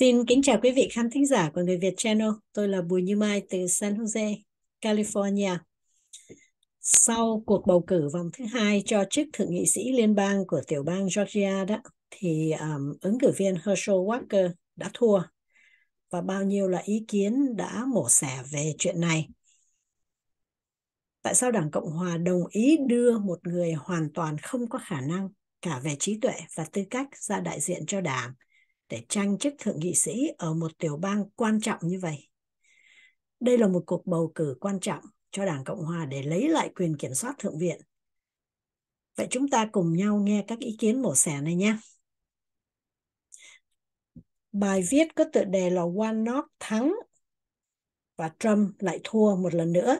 Xin kính chào quý vị khán thính giả của Người Việt Channel. Tôi là Bùi Như Mai từ San Jose, California. Sau cuộc bầu cử vòng thứ hai cho chức thượng nghị sĩ liên bang của tiểu bang Georgia đó, thì um, ứng cử viên Herschel Walker đã thua và bao nhiêu là ý kiến đã mổ xẻ về chuyện này. Tại sao Đảng Cộng Hòa đồng ý đưa một người hoàn toàn không có khả năng cả về trí tuệ và tư cách ra đại diện cho Đảng – để tranh chức thượng nghị sĩ ở một tiểu bang quan trọng như vậy. Đây là một cuộc bầu cử quan trọng cho Đảng Cộng Hòa để lấy lại quyền kiểm soát Thượng viện. Vậy chúng ta cùng nhau nghe các ý kiến mổ xẻ này nhé. Bài viết có tựa đề là Warnock thắng và Trump lại thua một lần nữa.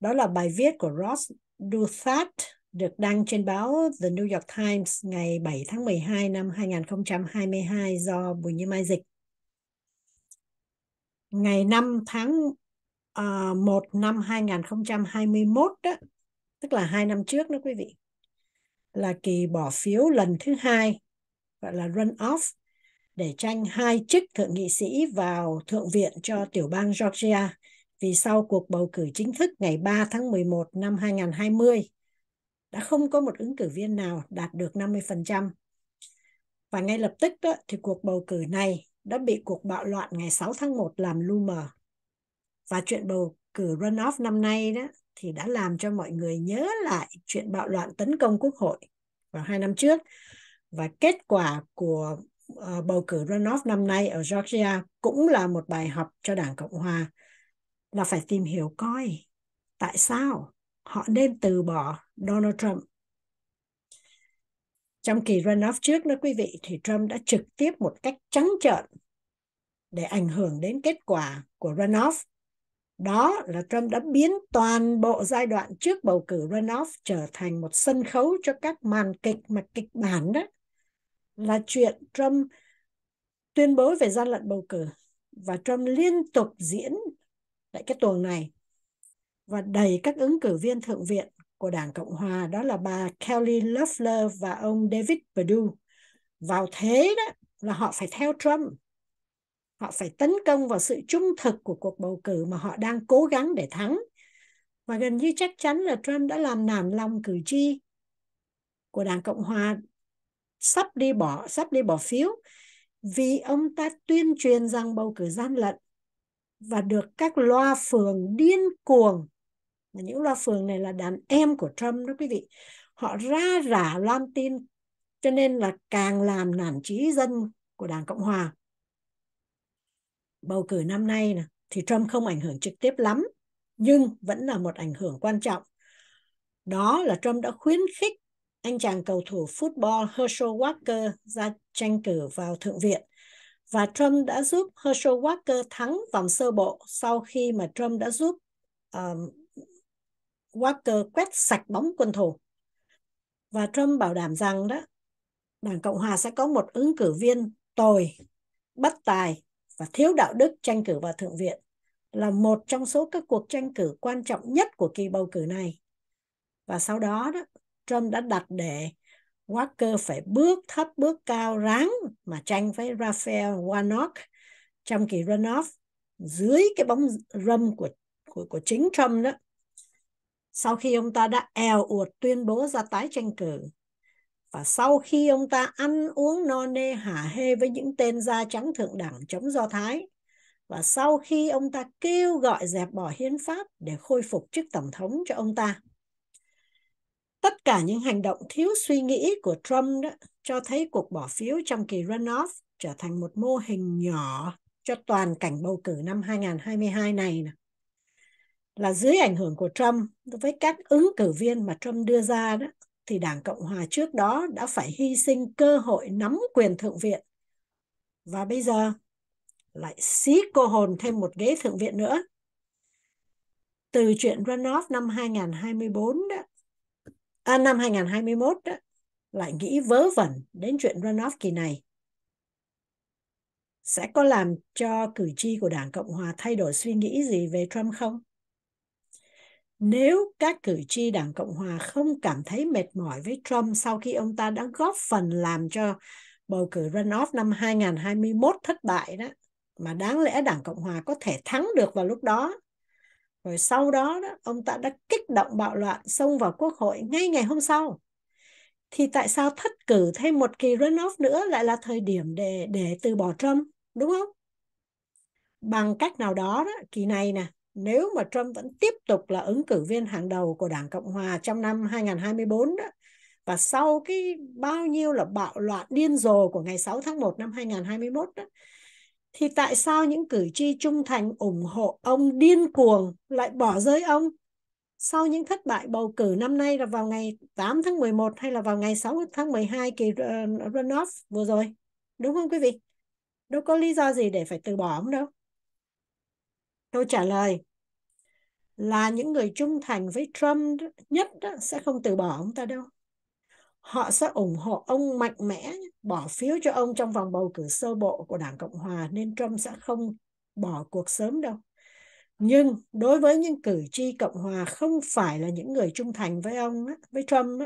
Đó là bài viết của Ross Douthat được đăng trên báo The New York Times ngày 7 tháng 12 năm 2022 do Bùi Như Mai dịch. Ngày 5 tháng uh, ờ, 1 năm 2021 đó, tức là hai năm trước đó quý vị, là kỳ bỏ phiếu lần thứ hai gọi là run-off để tranh hai chức thượng nghị sĩ vào thượng viện cho tiểu bang Georgia vì sau cuộc bầu cử chính thức ngày 3 tháng 11 năm 2020 đã không có một ứng cử viên nào đạt được 50%. Và ngay lập tức đó, thì cuộc bầu cử này đã bị cuộc bạo loạn ngày 6 tháng 1 làm lu mờ. Và chuyện bầu cử runoff năm nay đó thì đã làm cho mọi người nhớ lại chuyện bạo loạn tấn công quốc hội vào hai năm trước và kết quả của ờ, bầu cử runoff năm nay ở Georgia cũng là một bài học cho Đảng Cộng Hòa là phải tìm hiểu coi tại sao họ nên từ bỏ Donald Trump. Trong kỳ runoff trước đó quý vị thì Trump đã trực tiếp một cách trắng trợn để ảnh hưởng đến kết quả của runoff. Đó là Trump đã biến toàn bộ giai đoạn trước bầu cử runoff trở thành một sân khấu cho các màn kịch mà kịch bản đó là chuyện Trump tuyên bố về gian lận bầu cử và Trump liên tục diễn tại cái tuần này và đẩy các ứng cử viên thượng viện của Đảng Cộng Hòa đó là bà Kelly Loeffler và ông David Perdue vào thế đó là họ phải theo Trump họ phải tấn công vào sự trung thực của cuộc bầu cử mà họ đang cố gắng để thắng và gần như chắc chắn là Trump đã làm nản lòng cử tri của Đảng Cộng Hòa sắp đi bỏ sắp đi bỏ phiếu vì ông ta tuyên truyền rằng bầu cử gian lận và được các loa phường điên cuồng mà những loa phường này là đàn em của Trump đó quý vị họ ra rả loan tin cho nên là càng làm nản trí dân của đảng Cộng Hòa bầu cử năm nay nè thì Trump không ảnh hưởng trực tiếp lắm nhưng vẫn là một ảnh hưởng quan trọng đó là Trump đã khuyến khích anh chàng cầu thủ football Herschel Walker ra tranh cử vào Thượng viện và Trump đã giúp Herschel Walker thắng vòng sơ bộ sau khi mà Trump đã giúp um, Walker quét sạch bóng quân thủ Và Trump bảo đảm rằng đó, Đảng Cộng Hòa sẽ có một ứng cử viên tồi, bất tài và thiếu đạo đức tranh cử vào Thượng viện là một trong số các cuộc tranh cử quan trọng nhất của kỳ bầu cử này. Và sau đó, đó Trump đã đặt để Walker phải bước thấp bước cao ráng mà tranh với Raphael Warnock trong kỳ runoff dưới cái bóng râm của của, của chính Trump đó sau khi ông ta đã eo uột tuyên bố ra tái tranh cử và sau khi ông ta ăn uống no nê hả hê với những tên da trắng thượng đẳng chống do thái và sau khi ông ta kêu gọi dẹp bỏ hiến pháp để khôi phục chức tổng thống cho ông ta tất cả những hành động thiếu suy nghĩ của trump đó cho thấy cuộc bỏ phiếu trong kỳ runoff trở thành một mô hình nhỏ cho toàn cảnh bầu cử năm 2022 này là dưới ảnh hưởng của Trump với các ứng cử viên mà Trump đưa ra đó thì Đảng Cộng hòa trước đó đã phải hy sinh cơ hội nắm quyền thượng viện. Và bây giờ lại xí cô hồn thêm một ghế thượng viện nữa. Từ chuyện runoff năm 2024 đó, à, năm 2021 đó, lại nghĩ vớ vẩn đến chuyện runoff kỳ này. Sẽ có làm cho cử tri của Đảng Cộng Hòa thay đổi suy nghĩ gì về Trump không? nếu các cử tri Đảng Cộng Hòa không cảm thấy mệt mỏi với Trump sau khi ông ta đã góp phần làm cho bầu cử runoff năm 2021 thất bại đó, mà đáng lẽ Đảng Cộng Hòa có thể thắng được vào lúc đó. Rồi sau đó, đó ông ta đã kích động bạo loạn xông vào quốc hội ngay ngày hôm sau. Thì tại sao thất cử thêm một kỳ runoff nữa lại là thời điểm để để từ bỏ Trump, đúng không? Bằng cách nào đó, đó kỳ này nè, nếu mà Trump vẫn tiếp tục là ứng cử viên hàng đầu của Đảng Cộng Hòa trong năm 2024 đó và sau cái bao nhiêu là bạo loạn điên rồ của ngày 6 tháng 1 năm 2021 đó thì tại sao những cử tri trung thành ủng hộ ông điên cuồng lại bỏ rơi ông sau những thất bại bầu cử năm nay là vào ngày 8 tháng 11 hay là vào ngày 6 tháng 12 kỳ runoff vừa rồi đúng không quý vị đâu có lý do gì để phải từ bỏ ông đâu câu trả lời là những người trung thành với Trump nhất đó, sẽ không từ bỏ ông ta đâu. Họ sẽ ủng hộ ông mạnh mẽ, bỏ phiếu cho ông trong vòng bầu cử sơ bộ của Đảng Cộng Hòa nên Trump sẽ không bỏ cuộc sớm đâu. Nhưng đối với những cử tri Cộng Hòa không phải là những người trung thành với ông, với Trump,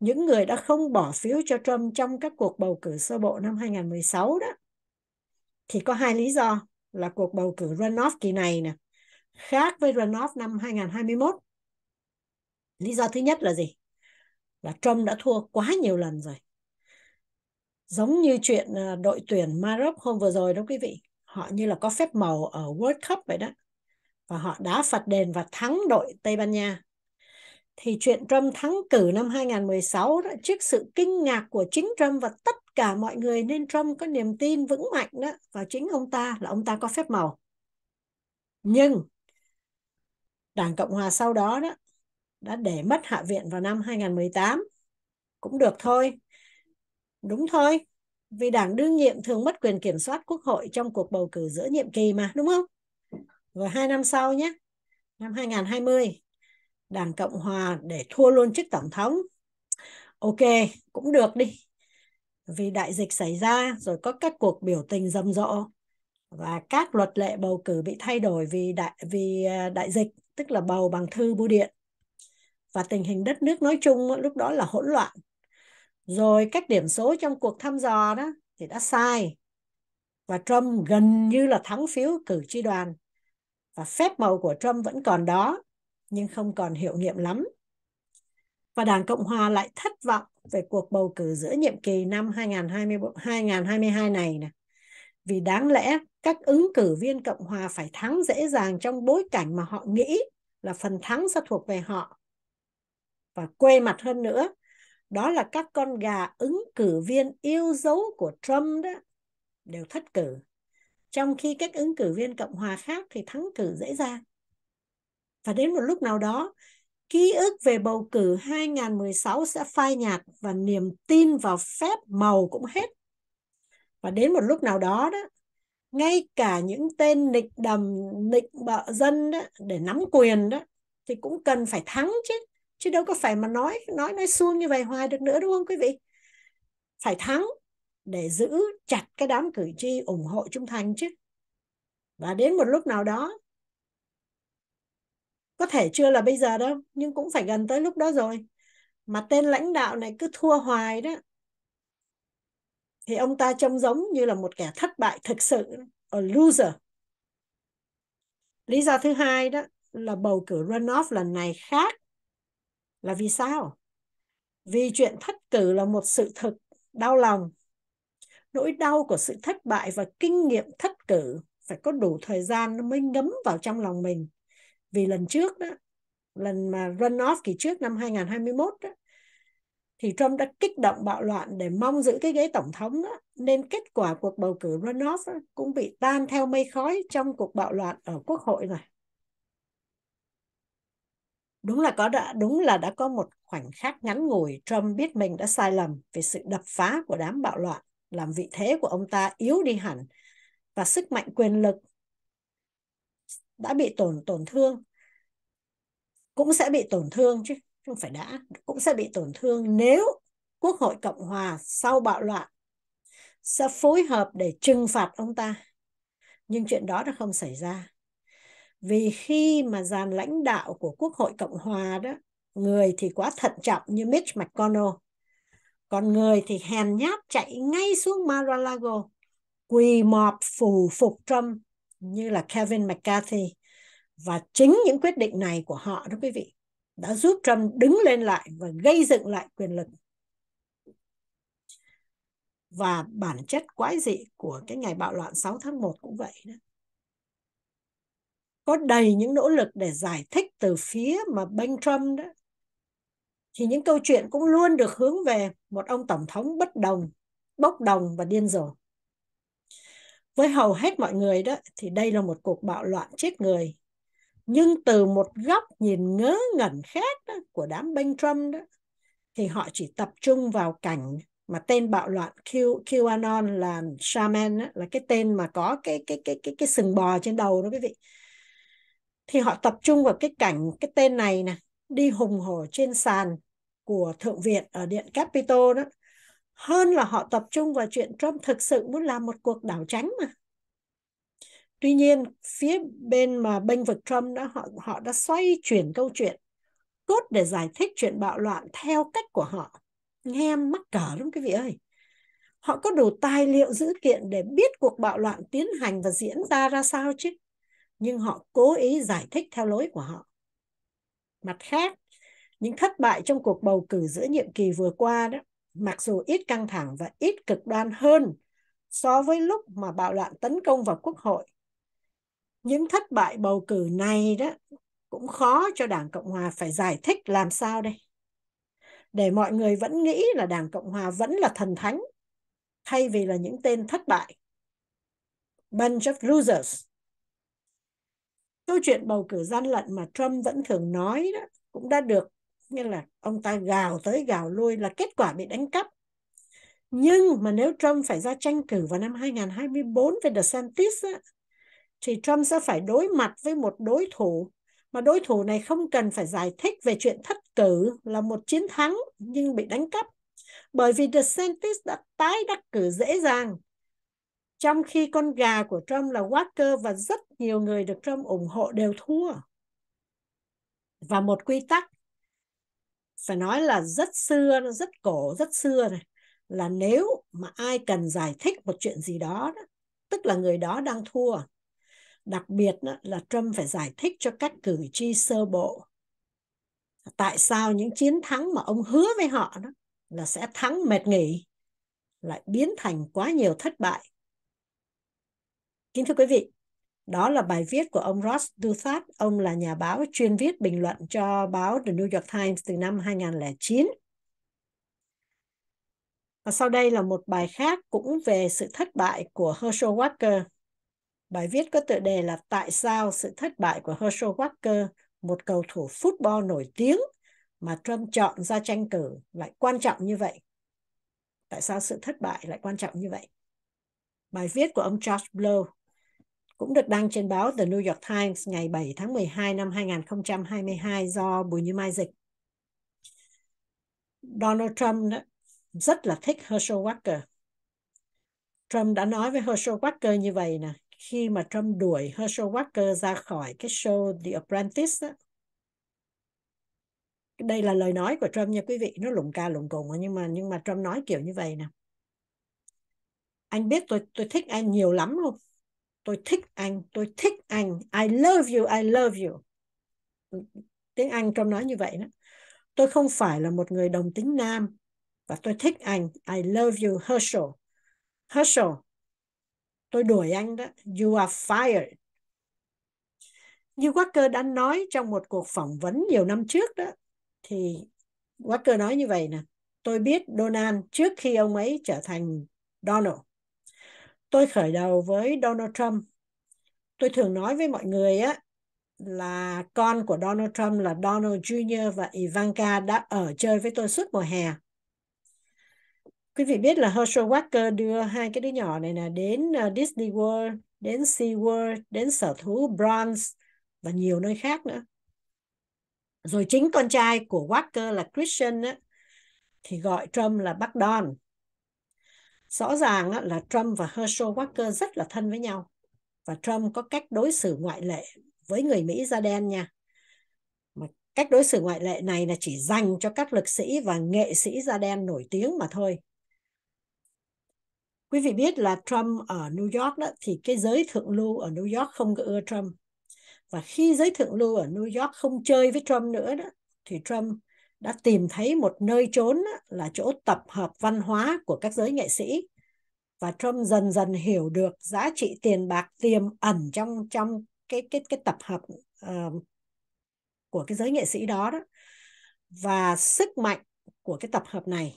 những người đã không bỏ phiếu cho Trump trong các cuộc bầu cử sơ bộ năm 2016 đó, thì có hai lý do là cuộc bầu cử runoff kỳ này nè, khác với runoff năm 2021. Lý do thứ nhất là gì? Là Trump đã thua quá nhiều lần rồi. Giống như chuyện ờ, đội tuyển Maroc hôm vừa rồi đó quý vị. Họ như là có phép màu ở World Cup vậy đó. Và họ đã phạt đền và thắng đội Tây Ban Nha. Thì chuyện Trump thắng cử năm 2016 đó, trước sự kinh ngạc của chính Trump và tất cả mọi người nên Trump có niềm tin vững mạnh đó vào chính ông ta là ông ta có phép màu. Nhưng Đảng Cộng Hòa sau đó đó đã để mất Hạ viện vào năm 2018. Cũng được thôi. Đúng thôi. Vì đảng đương nhiệm thường mất quyền kiểm soát quốc hội trong cuộc bầu cử giữa nhiệm kỳ mà, đúng không? Rồi hai năm sau nhé, năm 2020, Đảng Cộng Hòa để thua luôn chức tổng thống. Ok, cũng được đi. Vì đại dịch xảy ra rồi có các cuộc biểu tình rầm rộ và các luật lệ bầu cử bị thay đổi vì đại vì à, đại dịch tức là bầu bằng thư bưu điện và tình hình đất nước nói chung lúc đó là hỗn loạn rồi cách điểm số trong cuộc thăm dò đó thì đã sai và Trump gần như là thắng phiếu cử tri đoàn và phép màu của Trump vẫn còn đó nhưng không còn hiệu nghiệm lắm và Đảng Cộng Hòa lại thất vọng về cuộc bầu cử giữa nhiệm kỳ năm 2020, 2022 này nè vì đáng lẽ các ứng cử viên Cộng hòa phải thắng dễ dàng trong bối cảnh mà họ nghĩ là phần thắng sẽ thuộc về họ. Và quê mặt hơn nữa, đó là các con gà ứng cử viên yêu dấu của Trump đó đều thất cử. Trong khi các ứng cử viên Cộng hòa khác thì thắng cử dễ dàng. Và đến một lúc nào đó, ký ức về bầu cử 2016 sẽ phai nhạt và niềm tin vào phép màu cũng hết và đến một lúc nào đó đó ngay cả những tên nịch đầm nịch bợ dân đó để nắm quyền đó thì cũng cần phải thắng chứ chứ đâu có phải mà nói nói nói suông như vậy hoài được nữa đúng không quý vị phải thắng để giữ chặt cái đám cử tri ủng hộ trung thành chứ và đến một lúc nào đó có thể chưa là bây giờ đâu nhưng cũng phải gần tới lúc đó rồi mà tên lãnh đạo này cứ thua hoài đó thì ông ta trông giống như là một kẻ thất bại thực sự a loser lý do thứ hai đó là bầu cử runoff lần này khác là vì sao vì chuyện thất cử là một sự thực đau lòng nỗi đau của sự thất bại và kinh nghiệm thất cử phải có đủ thời gian nó mới ngấm vào trong lòng mình vì lần trước đó lần mà runoff kỳ trước năm 2021 đó thì Trump đã kích động bạo loạn để mong giữ cái ghế tổng thống đó. nên kết quả cuộc bầu cử runoff đó cũng bị tan theo mây khói trong cuộc bạo loạn ở quốc hội này đúng là có đã đúng là đã có một khoảnh khắc ngắn ngủi Trump biết mình đã sai lầm về sự đập phá của đám bạo loạn làm vị thế của ông ta yếu đi hẳn và sức mạnh quyền lực đã bị tổn tổn thương cũng sẽ bị tổn thương chứ không phải đã cũng sẽ bị tổn thương nếu Quốc hội Cộng hòa sau bạo loạn sẽ phối hợp để trừng phạt ông ta. Nhưng chuyện đó đã không xảy ra. Vì khi mà dàn lãnh đạo của Quốc hội Cộng hòa đó, người thì quá thận trọng như Mitch McConnell, còn người thì hèn nhát chạy ngay xuống Mar-a-Lago, quỳ mọp phù phục Trump như là Kevin McCarthy. Và chính những quyết định này của họ đó quý vị, đã giúp Trump đứng lên lại và gây dựng lại quyền lực và bản chất quái dị của cái ngày bạo loạn 6 tháng 1 cũng vậy đó. Có đầy những nỗ lực để giải thích từ phía mà bên Trump đó. Thì những câu chuyện cũng luôn được hướng về một ông tổng thống bất đồng, bốc đồng và điên rồ. Với hầu hết mọi người đó thì đây là một cuộc bạo loạn chết người nhưng từ một góc nhìn ngớ ngẩn khác đó, của đám bênh Trump đó thì họ chỉ tập trung vào cảnh mà tên bạo loạn Q, QAnon là shaman đó, là cái tên mà có cái cái cái cái cái sừng bò trên đầu đó quý vị thì họ tập trung vào cái cảnh cái tên này nè đi hùng hổ trên sàn của thượng viện ở điện Capitol đó hơn là họ tập trung vào chuyện Trump thực sự muốn làm một cuộc đảo tránh mà Tuy nhiên, phía bên mà bênh vực Trump đã họ họ đã xoay chuyển câu chuyện cốt để giải thích chuyện bạo loạn theo cách của họ. Nghe mắc cỡ lắm quý vị ơi. Họ có đủ tài liệu dữ kiện để biết cuộc bạo loạn tiến hành và diễn ra ra sao chứ. Nhưng họ cố ý giải thích theo lối của họ. Mặt khác, những thất bại trong cuộc bầu cử giữa nhiệm kỳ vừa qua đó, mặc dù ít căng thẳng và ít cực đoan hơn so với lúc mà bạo loạn tấn công vào quốc hội những thất bại bầu cử này đó cũng khó cho Đảng Cộng Hòa phải giải thích làm sao đây. Để mọi người vẫn nghĩ là Đảng Cộng Hòa vẫn là thần thánh thay vì là những tên thất bại. Bunch of losers. Câu chuyện bầu cử gian lận mà Trump vẫn thường nói đó cũng đã được như là ông ta gào tới gào lui là kết quả bị đánh cắp. Nhưng mà nếu Trump phải ra tranh cử vào năm 2024 với DeSantis thì Trump sẽ phải đối mặt với một đối thủ mà đối thủ này không cần phải giải thích về chuyện thất cử là một chiến thắng nhưng bị đánh cắp bởi vì DeSantis đã tái đắc cử dễ dàng trong khi con gà của Trump là Walker và rất nhiều người được Trump ủng hộ đều thua và một quy tắc phải nói là rất xưa rất cổ rất xưa này là nếu mà ai cần giải thích một chuyện gì đó tức là người đó đang thua đặc biệt là Trump phải giải thích cho các cử tri sơ bộ tại sao những chiến thắng mà ông hứa với họ đó là sẽ thắng mệt nghỉ lại biến thành quá nhiều thất bại. Kính thưa quý vị, đó là bài viết của ông Ross Douthat, ông là nhà báo chuyên viết bình luận cho báo The New York Times từ năm 2009. Và sau đây là một bài khác cũng về sự thất bại của Herschel Walker Bài viết có tựa đề là Tại sao sự thất bại của Herschel Walker, một cầu thủ football nổi tiếng mà Trump chọn ra tranh cử lại quan trọng như vậy? Tại sao sự thất bại lại quan trọng như vậy? Bài viết của ông Josh Blow cũng được đăng trên báo The New York Times ngày 7 tháng 12 năm 2022 do Bùi Như Mai dịch. Donald Trump rất là thích Herschel Walker. Trump đã nói với Herschel Walker như vậy nè, khi mà Trump đuổi Herschel Walker ra khỏi cái show The Apprentice đó, đây là lời nói của Trump nha quý vị nó lùng ca lụng cùng nhưng mà nhưng mà Trump nói kiểu như vậy nè anh biết tôi tôi thích anh nhiều lắm luôn, tôi thích anh tôi thích anh I love you I love you tiếng Anh Trump nói như vậy đó tôi không phải là một người đồng tính nam và tôi thích anh I love you Herschel Herschel tôi đuổi anh đó you are fired như Walker đã nói trong một cuộc phỏng vấn nhiều năm trước đó thì Walker nói như vậy nè tôi biết Donald trước khi ông ấy trở thành Donald tôi khởi đầu với Donald Trump tôi thường nói với mọi người á là con của Donald Trump là Donald Jr. và Ivanka đã ở chơi với tôi suốt mùa hè quý vị biết là Herschel Walker đưa hai cái đứa nhỏ này là đến ờ, Disney World, đến Sea World, đến sở thú Bronx và nhiều nơi khác nữa. Rồi chính con trai của Walker là Christian á, thì gọi Trump là bác Don. Rõ ràng á, là Trump và Herschel Walker rất là thân với nhau và Trump có cách đối xử ngoại lệ với người Mỹ da đen nha. Mà cách đối xử ngoại lệ này là chỉ dành cho các lực sĩ và nghệ sĩ da đen nổi tiếng mà thôi quý vị biết là Trump ở New York đó thì cái giới thượng lưu ở New York không có ưa Trump và khi giới thượng lưu ở New York không chơi với Trump nữa đó thì Trump đã tìm thấy một nơi trốn là chỗ tập hợp văn hóa của các giới nghệ sĩ và Trump dần dần hiểu được giá trị tiền bạc tiềm ẩn trong trong cái cái cái tập hợp uh, của cái giới nghệ sĩ đó đó và sức mạnh của cái tập hợp này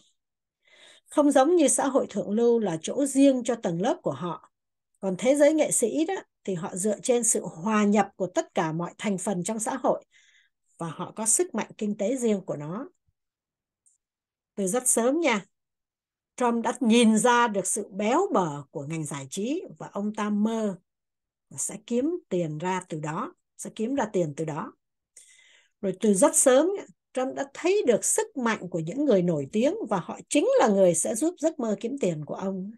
không giống như xã hội thượng lưu là chỗ riêng cho tầng lớp của họ còn thế giới nghệ sĩ đó thì họ dựa trên sự hòa nhập của tất cả mọi thành phần trong xã hội và họ có sức mạnh kinh tế riêng của nó từ rất sớm nha Trump đã nhìn ra được sự béo bở của ngành giải trí và ông ta mơ sẽ kiếm tiền ra từ đó, sẽ kiếm ra tiền từ đó. Rồi từ rất sớm Trump đã thấy được sức mạnh của những người nổi tiếng và họ chính là người sẽ giúp giấc mơ kiếm tiền của ông.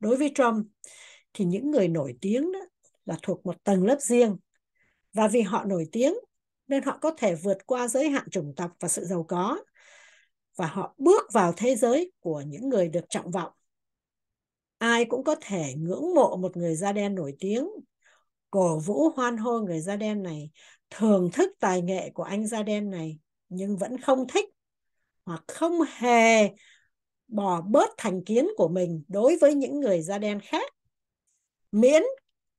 Đối với Trump thì những người nổi tiếng đó là thuộc một tầng lớp riêng và vì họ nổi tiếng nên họ có thể vượt qua giới hạn chủng tộc và sự giàu có và họ bước vào thế giới của những người được trọng vọng. Ai cũng có thể ngưỡng mộ một người da đen nổi tiếng, cổ vũ hoan hô người da đen này thưởng thức tài nghệ của anh da đen này nhưng vẫn không thích hoặc không hề bỏ bớt thành kiến của mình đối với những người da đen khác miễn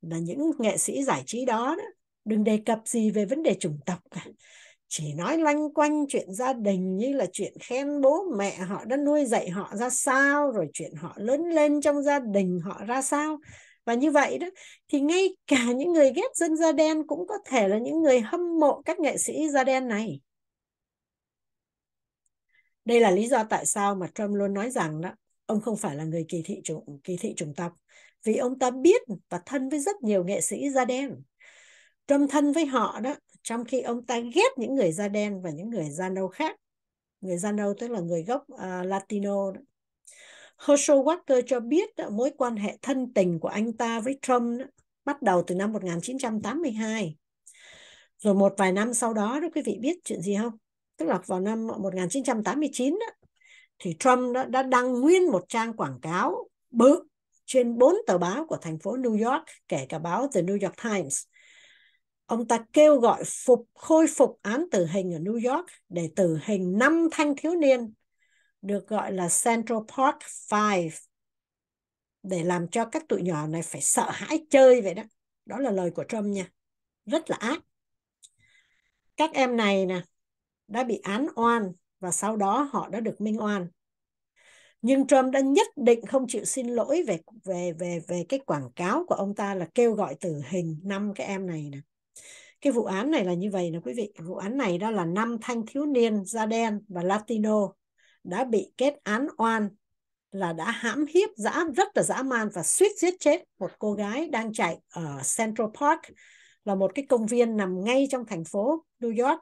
là những nghệ sĩ giải trí đó, đừng đề cập gì về vấn đề chủng tộc cả chỉ nói loanh quanh chuyện gia đình như là chuyện khen bố mẹ họ đã nuôi dạy họ ra sao rồi chuyện họ lớn lên trong gia đình họ ra sao và như vậy đó thì ngay cả những người ghét dân da đen cũng có thể là những người hâm mộ các nghệ sĩ da đen này đây là lý do tại sao mà Trump luôn nói rằng đó ông không phải là người kỳ thị chủng kỳ thị chủng tộc vì ông ta biết và thân với rất nhiều nghệ sĩ da đen Trump thân với họ đó trong khi ông ta ghét những người da đen và những người da nâu khác người da nâu tức là người gốc uh, Latino đó. Herschel Walker cho biết mối quan hệ thân tình của anh ta với Trump bắt đầu từ năm 1982. Rồi một vài năm sau đó đó quý vị biết chuyện gì không? Tức là vào năm 1989 thì Trump đã đăng nguyên một trang quảng cáo bự trên bốn tờ báo của thành phố New York, kể cả báo The New York Times. Ông ta kêu gọi phục khôi phục án tử hình ở New York để tử hình năm thanh thiếu niên được gọi là Central Park 5 để làm cho các tụi nhỏ này phải sợ hãi chơi vậy đó. Đó là lời của Trump nha. Rất là ác. Các em này nè đã bị án oan và sau đó họ đã được minh oan. Nhưng Trump đã nhất định không chịu xin lỗi về về về về cái quảng cáo của ông ta là kêu gọi tử hình năm cái em này nè. Cái vụ án này là như vậy nè quý vị. Vụ án này đó là năm thanh thiếu niên da đen và Latino đã bị kết án oan là đã hãm hiếp dã rất là dã man và suýt giết chết một cô gái đang chạy ở Central Park là một cái công viên nằm ngay trong thành phố New York.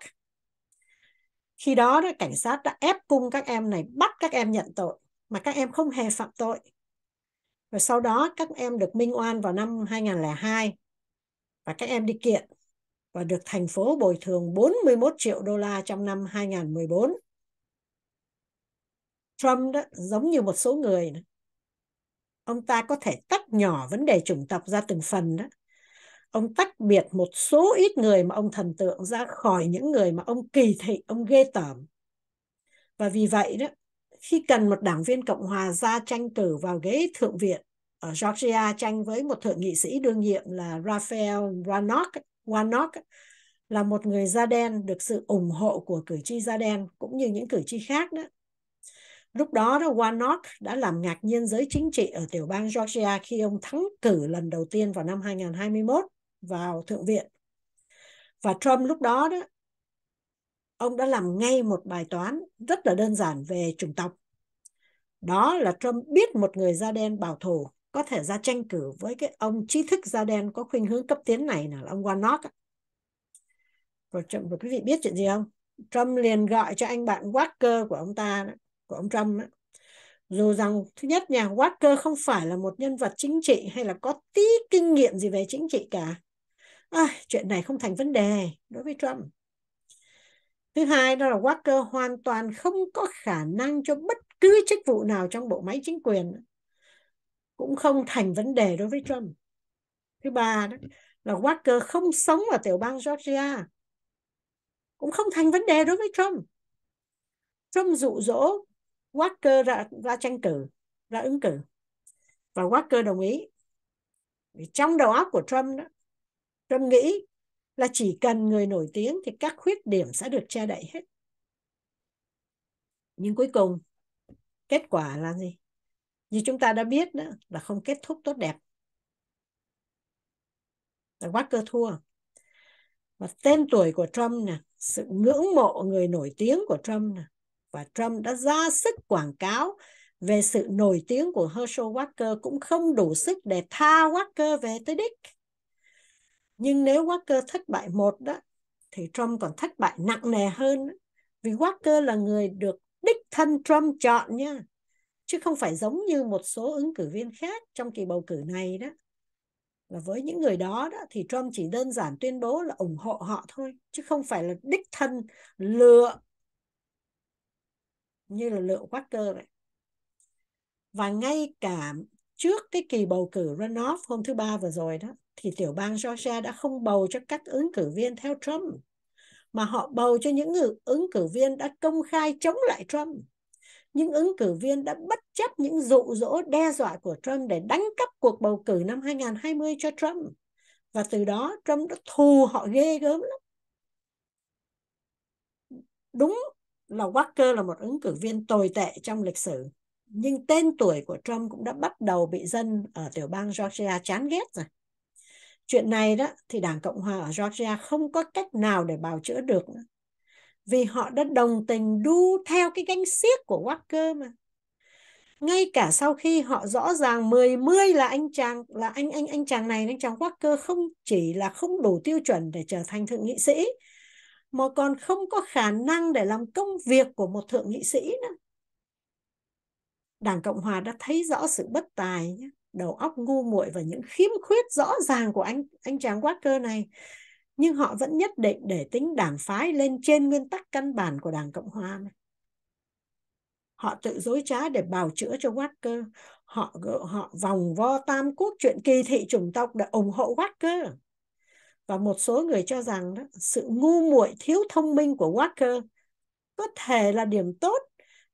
Khi đó cảnh sát đã ép cung các em này bắt các em nhận tội mà các em không hề phạm tội. Và sau đó các em được minh oan vào năm 2002 và các em đi kiện và được thành phố bồi thường 41 triệu đô la trong năm 2014. Trump đó giống như một số người đó. ông ta có thể tách nhỏ vấn đề chủng tộc ra từng phần đó ông tách biệt một số ít người mà ông thần tượng ra khỏi những người mà ông kỳ thị ông ghê tởm và vì vậy đó khi cần một đảng viên cộng hòa ra tranh cử vào ghế thượng viện ở Georgia tranh với một thượng nghị sĩ đương nhiệm là Raphael Warnock, Warnock là một người da đen được sự ủng hộ của cử tri da đen cũng như những cử tri khác đó Lúc đó đó Warnock đã làm ngạc nhiên giới chính trị ở tiểu bang Georgia khi ông thắng cử lần đầu tiên vào năm 2021 vào Thượng viện. Và Trump lúc đó đó ông đã làm ngay một bài toán rất là đơn giản về chủng tộc. Đó là Trump biết một người da đen bảo thủ có thể ra tranh cử với cái ông trí thức da đen có khuynh hướng cấp tiến này là ông Warnock. Rồi, Trump, rồi quý vị biết chuyện gì không? Trump liền gọi cho anh bạn Walker của ông ta của ông Trump á, dù rằng thứ nhất nhà Walker không phải là một nhân vật chính trị hay là có tí kinh nghiệm gì về chính trị cả à, chuyện này không thành vấn đề đối với Trump thứ hai đó là Walker hoàn toàn không có khả năng cho bất cứ chức vụ nào trong bộ máy chính quyền cũng không thành vấn đề đối với Trump thứ ba đó là Walker không sống ở tiểu bang Georgia cũng không thành vấn đề đối với Trump Trump dụ dỗ Walker ra, ra tranh cử, ra ứng cử. Và Walker đồng ý. Vì trong đầu óc của Trump đó, Trump nghĩ là chỉ cần người nổi tiếng thì các khuyết điểm sẽ được che đậy hết. Nhưng cuối cùng, kết quả là gì? Như chúng ta đã biết đó, là không kết thúc tốt đẹp. Là Walker thua. Và tên tuổi của Trump nè, sự ngưỡng mộ người nổi tiếng của Trump nè, và Trump đã ra sức quảng cáo về sự nổi tiếng của Herschel Walker cũng không đủ sức để tha Walker về tới đích. Nhưng nếu Walker thất bại một đó, thì Trump còn thất bại nặng nề hơn. Vì Walker là người được đích thân Trump chọn nha. Chứ không phải giống như một số ứng cử viên khác trong kỳ bầu cử này đó. Và với những người đó, đó thì Trump chỉ đơn giản tuyên bố là ủng hộ họ thôi. Chứ không phải là đích thân lựa như là lượng Walker vậy. Và ngay cả trước cái kỳ bầu cử runoff hôm thứ ba vừa rồi đó thì tiểu bang Georgia đã không bầu cho các ứng cử viên theo Trump mà họ bầu cho những ứng cử viên đã công khai chống lại Trump những ứng cử viên đã bất chấp những dụ dỗ đe dọa của Trump để đánh cắp cuộc bầu cử năm 2020 cho Trump. Và từ đó Trump đã thù họ ghê gớm lắm. Đúng là Walker là một ứng cử viên tồi tệ trong lịch sử nhưng tên tuổi của Trump cũng đã bắt đầu bị dân ở tiểu bang Georgia chán ghét rồi chuyện này đó thì đảng cộng hòa ở Georgia không có cách nào để bào chữa được nữa. vì họ đã đồng tình đu theo cái gánh xiếc của Walker mà ngay cả sau khi họ rõ ràng mười mươi là anh chàng là anh anh anh chàng này anh chàng Walker không chỉ là không đủ tiêu chuẩn để trở thành thượng nghị sĩ mà còn không có khả năng để làm công việc của một thượng nghị sĩ nữa đảng cộng hòa đã thấy rõ sự bất tài đầu óc ngu muội và những khiếm khuyết rõ ràng của anh anh chàng Walker này nhưng họ vẫn nhất định để tính đảng phái lên trên nguyên tắc căn bản của đảng cộng hòa này. họ tự dối trá để bào chữa cho Walker họ họ vòng vo tam quốc chuyện kỳ thị chủng tộc để ủng hộ Walker và một số người cho rằng đó, sự ngu muội thiếu thông minh của Walker có thể là điểm tốt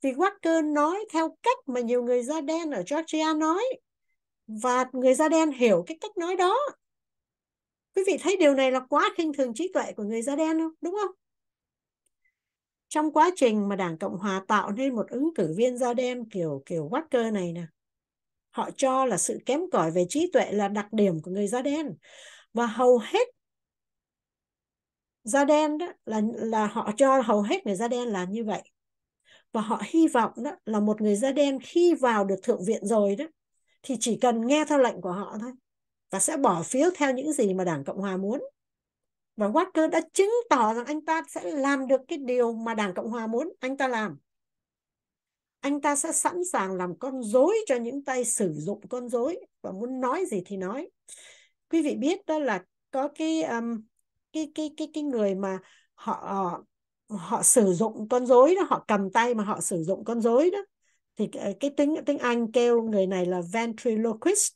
vì Walker nói theo cách mà nhiều người da đen ở Georgia nói và người da đen hiểu cái cách nói đó quý vị thấy điều này là quá khinh thường trí tuệ của người da đen không đúng không trong quá trình mà đảng cộng hòa tạo nên một ứng cử viên da đen kiểu kiểu Walker này nè họ cho là sự kém cỏi về trí tuệ là đặc điểm của người da đen và hầu hết da đen đó là là họ cho hầu hết người da đen là như vậy và họ hy vọng đó là một người da đen khi vào được thượng viện rồi đó thì chỉ cần nghe theo lệnh của họ thôi và sẽ bỏ phiếu theo những gì mà đảng cộng hòa muốn và Walker đã chứng tỏ rằng anh ta sẽ làm được cái điều mà đảng cộng hòa muốn anh ta làm anh ta sẽ sẵn sàng làm con rối cho những tay sử dụng con rối và muốn nói gì thì nói quý vị biết đó là có cái um, cái cái cái cái người mà họ họ sử dụng con rối đó họ cầm tay mà họ sử dụng con rối đó thì cái, ờ, cái tiếng tiếng Anh kêu người này là ventriloquist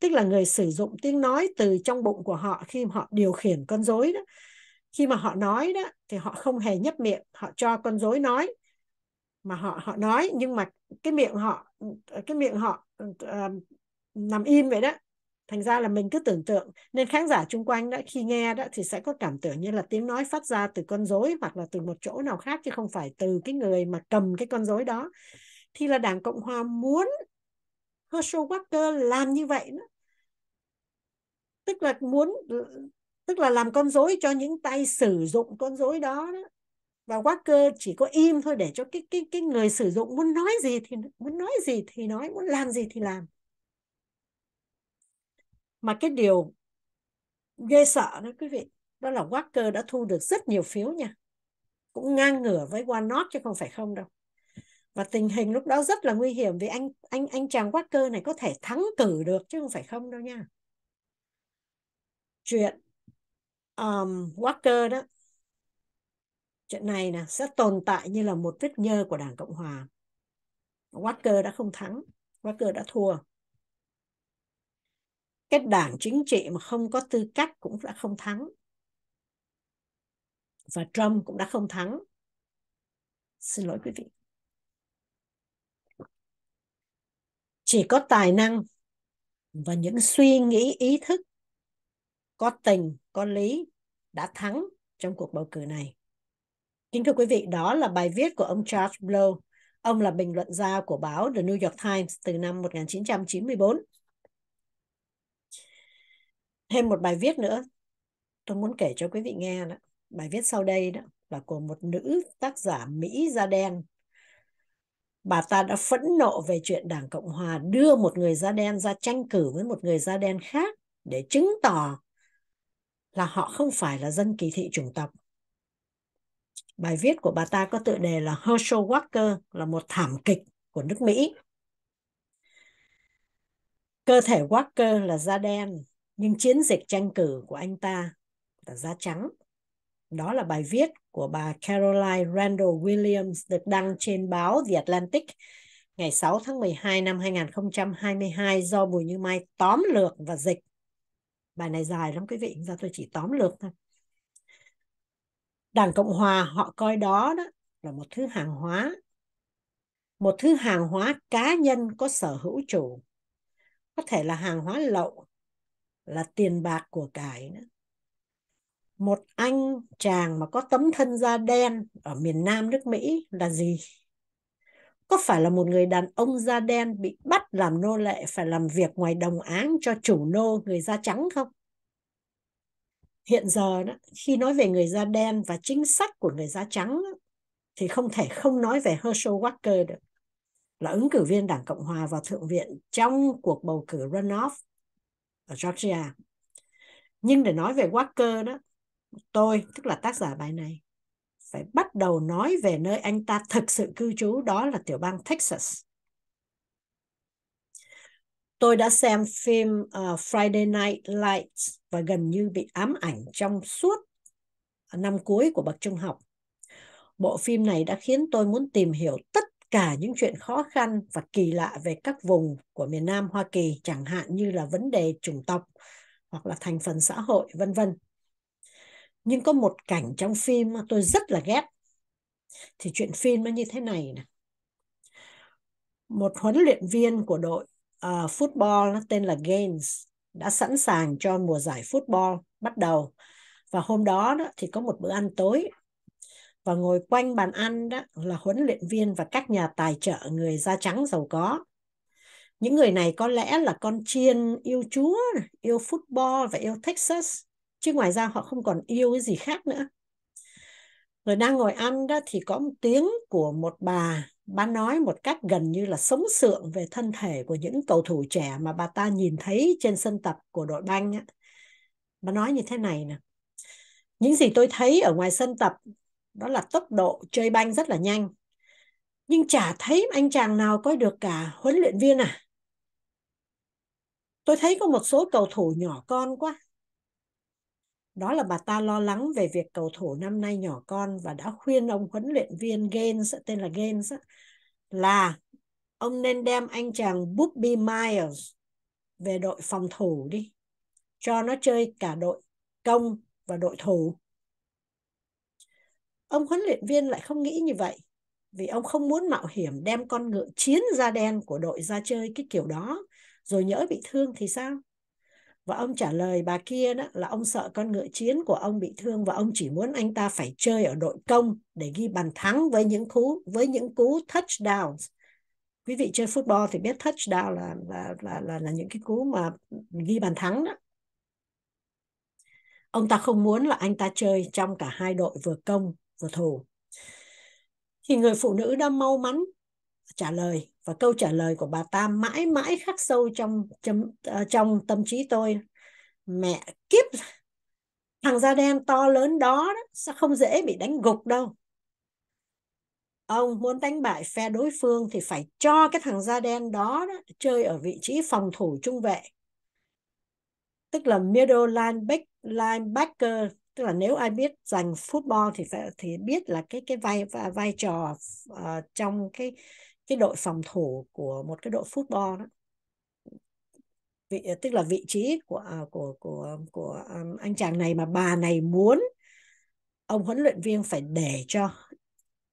tức là người sử dụng tiếng nói từ trong bụng của họ khi họ điều khiển con rối đó khi mà họ nói đó thì họ không hề nhấp miệng họ cho con rối nói mà họ họ nói nhưng mà cái miệng họ cái miệng họ uh, nằm im vậy đó thành ra là mình cứ tưởng tượng nên khán giả chung quanh đã khi nghe đó thì sẽ có cảm tưởng như là tiếng nói phát ra từ con rối hoặc là từ một chỗ nào khác chứ không phải từ cái người mà cầm cái con rối đó thì là đảng cộng hòa muốn Herschel Walker làm như vậy đó. tức là muốn tức là làm con rối cho những tay sử dụng con rối đó, đó và Walker chỉ có im thôi để cho cái cái cái người sử dụng muốn nói gì thì muốn nói gì thì nói muốn làm gì thì làm mà cái điều ghê sợ đó quý vị đó là Walker đã thu được rất nhiều phiếu nha cũng ngang ngửa với Warnock chứ không phải không đâu và tình hình lúc đó rất là nguy hiểm vì anh anh anh chàng Walker này có thể thắng cử được chứ không phải không đâu nha chuyện um, Walker đó chuyện này nè sẽ tồn tại như là một vết nhơ của đảng Cộng hòa Walker đã không thắng Walker đã thua cái đảng chính trị mà không có tư cách cũng đã không thắng và Trump cũng đã không thắng xin lỗi quý vị chỉ có tài năng và những suy nghĩ ý thức có tình có lý đã thắng trong cuộc bầu cử này kính thưa quý vị đó là bài viết của ông Charles Blow ông là bình luận gia của báo The New York Times từ năm 1994 thêm một bài viết nữa tôi muốn kể cho quý vị nghe đó. bài viết sau đây đó là của một nữ tác giả Mỹ da đen bà ta đã phẫn nộ về chuyện Đảng Cộng Hòa đưa một người da đen ra tranh cử với một người da đen khác để chứng tỏ là họ không phải là dân kỳ thị chủng tộc. Bài viết của bà ta có tựa đề là Herschel Walker là một thảm kịch của nước Mỹ. Cơ thể Walker là da đen nhưng chiến dịch tranh cử của anh ta là da trắng. Đó là bài viết của bà Caroline Randall Williams được đăng trên báo The Atlantic ngày 6 tháng 12 năm 2022 do Bùi Như Mai tóm lược và dịch. Bài này dài lắm quý vị, do tôi chỉ tóm lược thôi. Đảng Cộng Hòa họ coi đó đó là một thứ hàng hóa, một thứ hàng hóa cá nhân có sở hữu chủ, có thể là hàng hóa lậu, là tiền bạc của cải nữa một anh chàng mà có tấm thân da đen ở miền Nam nước Mỹ là gì? Có phải là một người đàn ông da đen bị bắt làm nô lệ phải làm việc ngoài đồng áng cho chủ nô người da trắng không? Hiện giờ đó, khi nói về người da đen và chính sách của người da trắng thì không thể không nói về Herschel Walker được là ứng cử viên Đảng Cộng Hòa vào Thượng viện trong cuộc bầu cử runoff ở Georgia nhưng để nói về Walker đó tôi tức là tác giả bài này phải bắt đầu nói về nơi anh ta thực sự cư trú đó là tiểu bang Texas tôi đã xem phim uh, Friday Night Lights và gần như bị ám ảnh trong suốt năm cuối của bậc trung học. Bộ phim này đã khiến tôi muốn tìm hiểu tất cả những chuyện khó khăn và kỳ lạ về các vùng của miền Nam Hoa Kỳ chẳng hạn như là vấn đề chủng tộc hoặc là thành phần xã hội vân vân. Nhưng có một cảnh trong phim mà tôi rất là ghét. Thì chuyện phim nó như thế này nè. Một huấn luyện viên của đội uh, football nó tên là Gaines đã sẵn sàng cho mùa giải football bắt đầu. Và hôm đó, đó thì có một bữa ăn tối và ngồi quanh bàn ăn đó là huấn luyện viên và các nhà tài trợ người da trắng giàu có. Những người này có lẽ là con chiên yêu chúa, yêu football và yêu Texas, chứ ngoài ra họ không còn yêu cái gì khác nữa. người đang ngồi ăn đó thì có một tiếng của một bà, bà nói một cách gần như là sống sượng về thân thể của những cầu thủ trẻ mà bà ta nhìn thấy trên sân tập của đội banh. Bà nói như thế này nè. Những gì tôi thấy ở ngoài sân tập đó là tốc độ chơi banh rất là nhanh nhưng chả thấy anh chàng nào coi được cả huấn luyện viên à tôi thấy có một số cầu thủ nhỏ con quá đó là bà ta lo lắng về việc cầu thủ năm nay nhỏ con và đã khuyên ông huấn luyện viên Gaines tên là Gaines là ông nên đem anh chàng Bobby Miles về đội phòng thủ đi cho nó chơi cả đội công và đội thủ ông huấn luyện viên lại không nghĩ như vậy vì ông không muốn mạo hiểm đem con ngựa chiến da đen của đội ra chơi cái kiểu đó rồi nhỡ bị thương thì sao và ông trả lời bà kia đó là ông sợ con ngựa chiến của ông bị thương và ông chỉ muốn anh ta phải chơi ở đội công để ghi bàn thắng với những cú với những cú touchdowns quý vị chơi football thì biết touchdown là là là là, là những cái cú mà ghi bàn thắng đó ông ta không muốn là anh ta chơi trong cả hai đội vừa công và thù thì người phụ nữ đã mau mắn trả lời và câu trả lời của bà ta mãi mãi khắc sâu trong trong, à, trong tâm trí tôi mẹ kiếp thằng da đen to lớn đó, sẽ không dễ bị đánh gục đâu ông muốn đánh bại phe đối phương thì phải cho cái thằng da đen đó, đó chơi ở vị trí phòng thủ trung vệ tức là middle linebacker tức là nếu ai biết rằng football thì phải thì biết là cái cái vai vai trò uh, trong cái cái đội phòng thủ của một cái đội football đó vị tức là vị trí của à, của của của à, anh chàng này mà bà này muốn ông huấn luyện viên phải để cho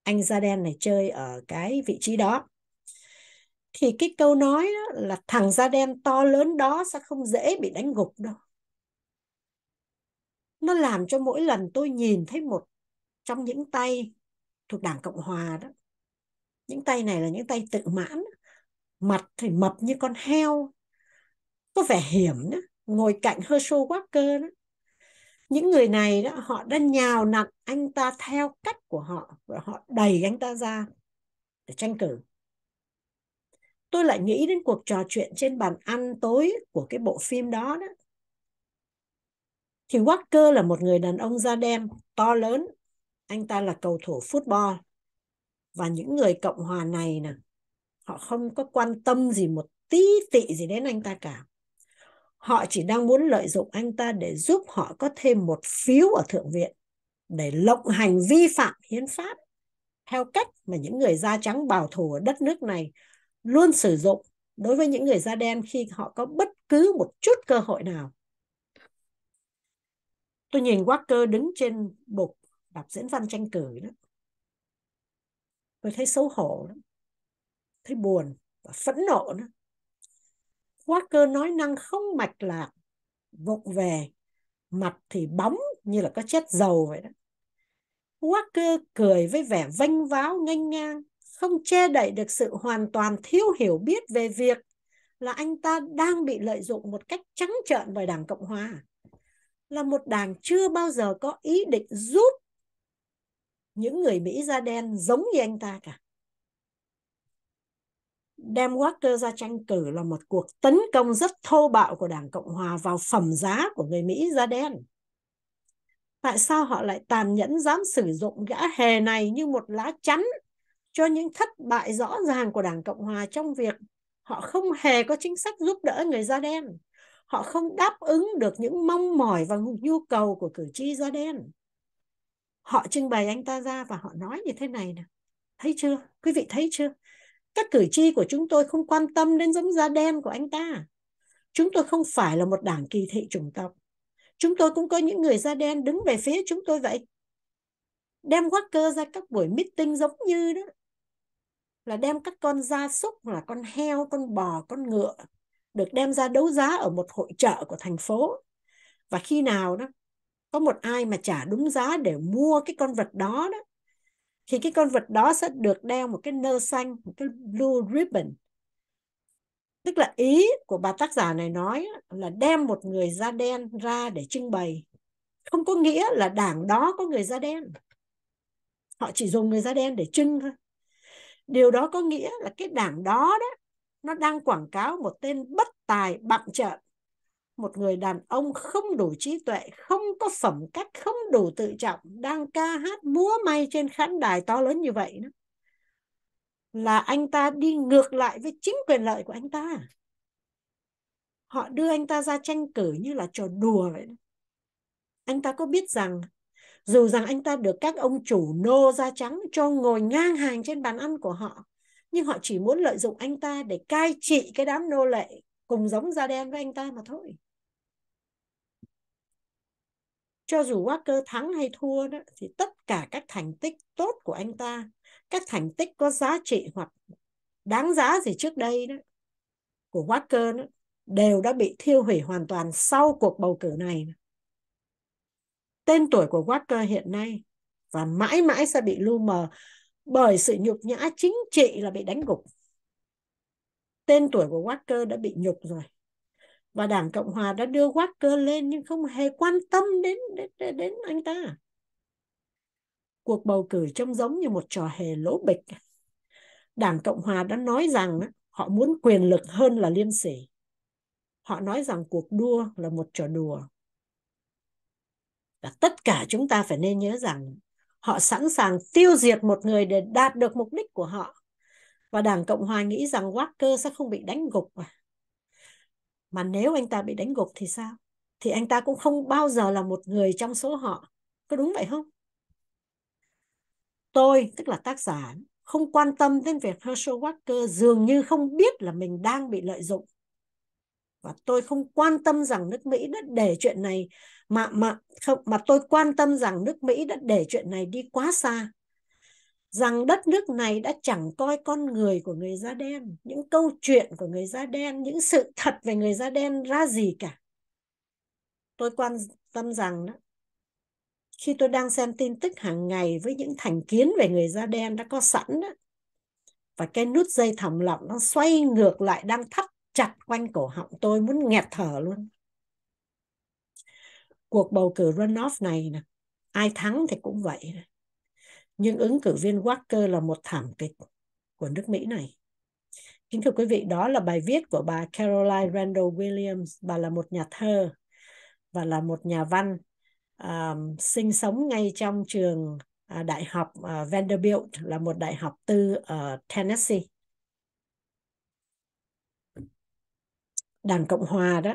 anh da đen này chơi ở cái vị trí đó thì cái câu nói đó là thằng da đen to lớn đó sẽ không dễ bị đánh gục đâu nó làm cho mỗi lần tôi nhìn thấy một trong những tay thuộc đảng cộng hòa đó những tay này là những tay tự mãn mặt thì mập như con heo có vẻ hiểm đó. ngồi cạnh Herschel Walker đó. những người này đó họ đã nhào nặn anh ta theo cách của họ và họ đẩy anh ta ra để tranh cử tôi lại nghĩ đến cuộc trò chuyện trên bàn ăn tối của cái bộ phim đó đó thì Walker là một người đàn ông da đen to lớn anh ta là cầu thủ football và những người cộng hòa này nè họ không có quan tâm gì một tí tị gì đến anh ta cả họ chỉ đang muốn lợi dụng anh ta để giúp họ có thêm một phiếu ở thượng viện để lộng hành vi phạm hiến pháp theo cách mà những người da trắng bảo thủ ở đất nước này luôn sử dụng đối với những người da đen khi họ có bất cứ một chút cơ hội nào tôi nhìn Walker đứng trên bục đọc diễn văn tranh cử đó tôi thấy xấu hổ lắm thấy buồn và phẫn nộ nữa Walker nói năng không mạch lạc vụng về mặt thì bóng như là có chết dầu vậy đó Walker cười với vẻ vênh váo nghênh ngang không che đậy được sự hoàn toàn thiếu hiểu biết về việc là anh ta đang bị lợi dụng một cách trắng trợn bởi Đảng Cộng Hòa là một đảng chưa bao giờ có ý định giúp những người Mỹ da đen giống như anh ta cả. Đem Walker ra tranh cử là một cuộc tấn công rất thô bạo của Đảng Cộng Hòa vào phẩm giá của người Mỹ da đen. Tại sao họ lại tàn nhẫn dám sử dụng gã hề này như một lá chắn cho những thất bại rõ ràng của Đảng Cộng Hòa trong việc họ không hề có chính sách giúp đỡ người da đen họ không đáp ứng được những mong mỏi và nhu cầu của cử tri da đen họ trưng bày anh ta ra và họ nói như thế này nè thấy chưa quý vị thấy chưa các cử tri của chúng tôi không quan tâm đến giống da đen của anh ta chúng tôi không phải là một đảng kỳ thị chủng tộc chúng tôi cũng có những người da đen đứng về phía chúng tôi vậy đem Walker ra các buổi meeting giống như đó là đem các con gia súc là con heo con bò con ngựa được đem ra đấu giá ở một hội chợ của thành phố và khi nào đó có một ai mà trả đúng giá để mua cái con vật đó đó thì cái con vật đó sẽ được đeo một cái nơ xanh một cái blue ribbon tức là ý của bà tác giả này nói là đem một người da đen ra để trưng bày không có nghĩa là đảng đó có người da đen họ chỉ dùng người da đen để trưng thôi điều đó có nghĩa là cái đảng đó đó nó đang quảng cáo một tên bất tài bặm trợn một người đàn ông không đủ trí tuệ không có phẩm cách không đủ tự trọng đang ca hát múa may trên khán đài to lớn như vậy đó là anh ta đi ngược lại với chính quyền lợi của anh ta họ đưa anh ta ra tranh cử như là trò đùa vậy đó. anh ta có biết rằng dù rằng anh ta được các ông chủ nô da trắng cho ngồi ngang hàng trên bàn ăn của họ nhưng họ chỉ muốn lợi dụng anh ta để cai trị cái đám nô lệ cùng giống da đen với anh ta mà thôi cho dù Walker thắng hay thua đó thì tất cả các thành tích tốt của anh ta các thành tích có giá trị hoặc đáng giá gì trước đây đó của Walker đó, đều đã bị thiêu hủy hoàn toàn sau cuộc bầu cử này tên tuổi của Walker hiện nay và mãi mãi sẽ bị lu mờ bởi sự nhục nhã chính trị là bị đánh gục tên tuổi của Walker đã bị nhục rồi và đảng cộng hòa đã đưa Walker lên nhưng không hề quan tâm đến đến, đến anh ta cuộc bầu cử trông giống như một trò hề lỗ bịch đảng cộng hòa đã nói rằng họ muốn quyền lực hơn là liêm sỉ họ nói rằng cuộc đua là một trò đùa và tất cả chúng ta phải nên nhớ rằng Họ sẵn sàng tiêu diệt một người để đạt được mục đích của họ. Và Đảng Cộng Hòa nghĩ rằng Walker sẽ không bị đánh gục. Mà, mà nếu anh ta bị đánh gục thì sao? Thì anh ta cũng không bao giờ là một người trong số họ. Có đúng vậy không? Tôi, tức là tác giả, không quan tâm đến việc Herschel Walker dường như không biết là mình đang bị lợi dụng và tôi không quan tâm rằng nước Mỹ đã để chuyện này mà mà không mà tôi quan tâm rằng nước Mỹ đã để chuyện này đi quá xa rằng đất nước này đã chẳng coi con người của người da đen những câu chuyện của người da đen những sự thật về người da đen ra gì cả tôi quan tâm rằng đó, khi tôi đang xem tin tức hàng ngày với những thành kiến về người da đen đã có sẵn đó, và cái nút dây thầm lặng nó xoay ngược lại đang thắt chặt quanh cổ họng tôi muốn nghẹt thở luôn cuộc bầu cử runoff này nè ai thắng thì cũng vậy nhưng ứng cử viên Walker là một thảm kịch của nước Mỹ này kính thưa quý vị đó là bài viết của bà Caroline Randall Williams bà là một nhà thơ và là một nhà văn uh, sinh sống ngay trong trường uh, đại học uh, Vanderbilt là một đại học tư ở Tennessee Đảng Cộng Hòa đó,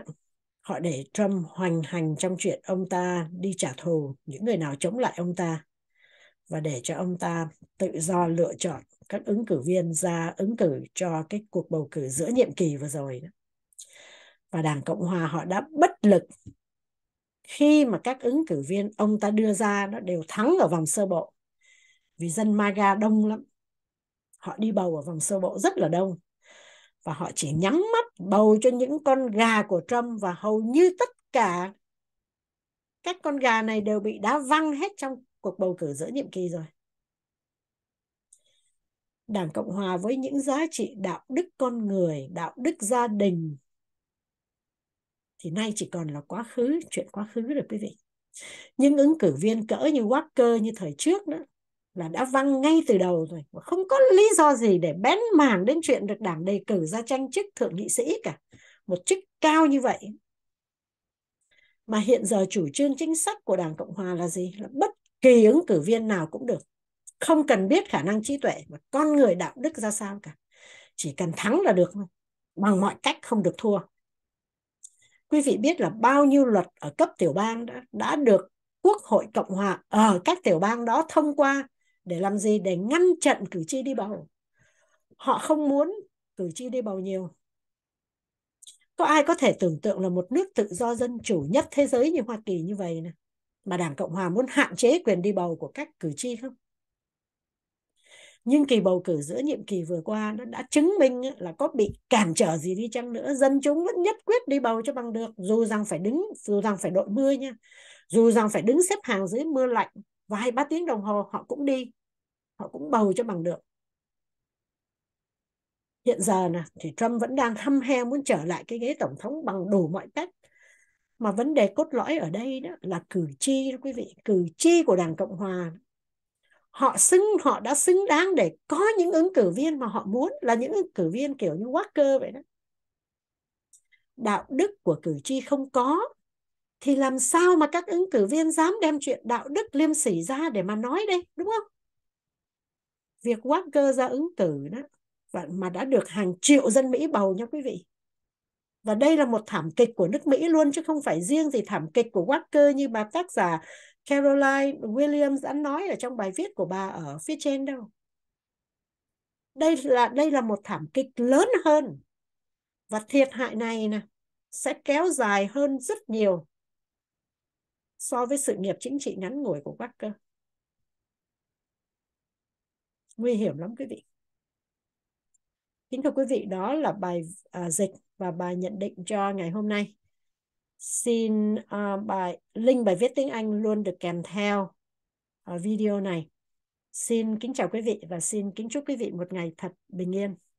họ để Trump hoành hành trong chuyện ông ta đi trả thù những người nào chống lại ông ta và để cho ông ta tự do lựa chọn các ứng cử viên ra ứng cử cho cái cuộc bầu cử giữa nhiệm kỳ vừa rồi. Đó. Và Đảng Cộng Hòa họ đã bất lực khi mà các ứng cử viên ông ta đưa ra nó đều thắng ở vòng sơ bộ vì dân MAGA đông lắm họ đi bầu ở vòng sơ bộ rất là đông và họ chỉ nhắm mắt bầu cho những con gà của Trump và hầu như tất cả các con gà này đều bị đá văng hết trong cuộc bầu cử giữa nhiệm kỳ rồi. Đảng Cộng Hòa với những giá trị đạo đức con người, đạo đức gia đình thì nay chỉ còn là quá khứ, chuyện quá khứ rồi quý vị. Những ứng cử viên cỡ như Walker như thời trước nữa là đã văng ngay từ đầu rồi và không có lý do gì để bén mảng đến chuyện được đảng đề cử ra tranh chức thượng nghị sĩ cả một chức cao như vậy mà hiện giờ chủ trương chính sách của đảng cộng hòa là gì là bất kỳ ứng cử viên nào cũng được không cần biết khả năng trí tuệ và con người đạo đức ra sao cả chỉ cần thắng là được thôi, bằng mọi cách không được thua quý vị biết là bao nhiêu luật ở cấp tiểu bang đã, đã được quốc hội cộng hòa ở ờ, các tiểu bang đó thông qua để làm gì để ngăn chặn cử tri đi bầu họ không muốn cử tri đi bầu nhiều có ai có thể tưởng tượng là một nước tự do dân chủ nhất thế giới như Hoa Kỳ như vậy này, mà Đảng Cộng Hòa muốn hạn chế quyền đi bầu của các cử tri không? Nhưng kỳ bầu cử giữa nhiệm kỳ vừa qua nó đã chứng minh là có bị cản trở gì đi chăng nữa, dân chúng vẫn nhất quyết đi bầu cho bằng được, dù rằng phải đứng, dù rằng phải đội mưa nha, dù rằng phải đứng xếp hàng dưới mưa lạnh, vài ba tiếng đồng hồ họ cũng đi họ cũng bầu cho bằng được hiện giờ nè thì Trump vẫn đang hăm he muốn trở lại cái ghế tổng thống bằng đủ mọi cách mà vấn đề cốt lõi ở đây đó là cử tri đó quý vị cử tri của đảng cộng hòa họ xứng họ đã xứng đáng để có những ứng cử viên mà họ muốn là những ứng cử viên kiểu như Walker vậy đó đạo đức của cử tri không có thì làm sao mà các ứng cử viên dám đem chuyện đạo đức liêm sỉ ra để mà nói đây đúng không việc Walker ra ứng cử đó và mà đã được hàng triệu dân Mỹ bầu nha quý vị và đây là một thảm kịch của nước Mỹ luôn chứ không phải riêng gì thảm kịch của Walker như bà tác giả Caroline Williams đã nói ở trong bài viết của bà ở phía trên đâu đây là đây là một thảm kịch lớn hơn và thiệt hại này nè sẽ kéo dài hơn rất nhiều so với sự nghiệp chính trị ngắn ngủi của Walker. Nguy hiểm lắm quý vị. Kính thưa quý vị, đó là bài à, dịch và bài nhận định cho ngày hôm nay. Xin à, bài link bài viết tiếng Anh luôn được kèm theo ở video này. Xin kính chào quý vị và xin kính chúc quý vị một ngày thật bình yên.